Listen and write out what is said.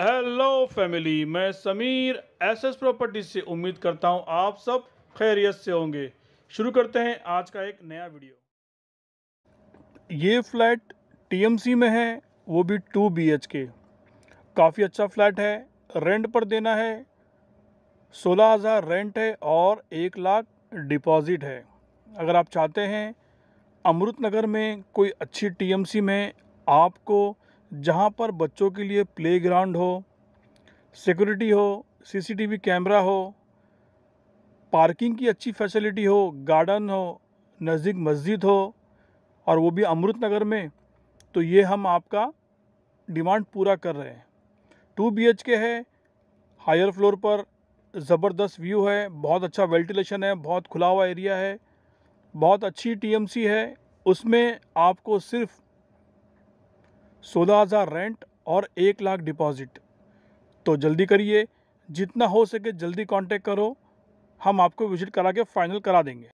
hello family मैं Sameer SS property से उम्मीद करता हूं आप सब खैरियत से होंगे शुरू करते हैं आज का एक नया वीडियो ये फ्लैट टीएमसी में है वो भी टू बीएचके काफ़ी अच्छा फ्लैट है रेंट पर देना है सोलह हज़ार रेंट है और एक लाख डिपॉजिट है अगर आप चाहते हैं अमृत नगर में कोई अच्छी टी में आपको जहाँ पर बच्चों के लिए ग्राउंड हो सिक्योरिटी हो सीसीटीवी कैमरा हो पार्किंग की अच्छी फैसिलिटी हो गार्डन हो नज़दीक मस्जिद हो और वो भी अमृत नगर में तो ये हम आपका डिमांड पूरा कर रहे हैं टू बी के है हायर फ्लोर पर ज़बरदस्त व्यू है बहुत अच्छा वेंटिलेशन है बहुत खुला हुआ एरिया है बहुत अच्छी टीएमसी है उसमें आपको सिर्फ़ सोलह हज़ार रेंट और एक लाख डिपॉजिट तो जल्दी करिए जितना हो सके जल्दी कांटेक्ट करो हम आपको विज़िट करा के फ़ाइनल करा देंगे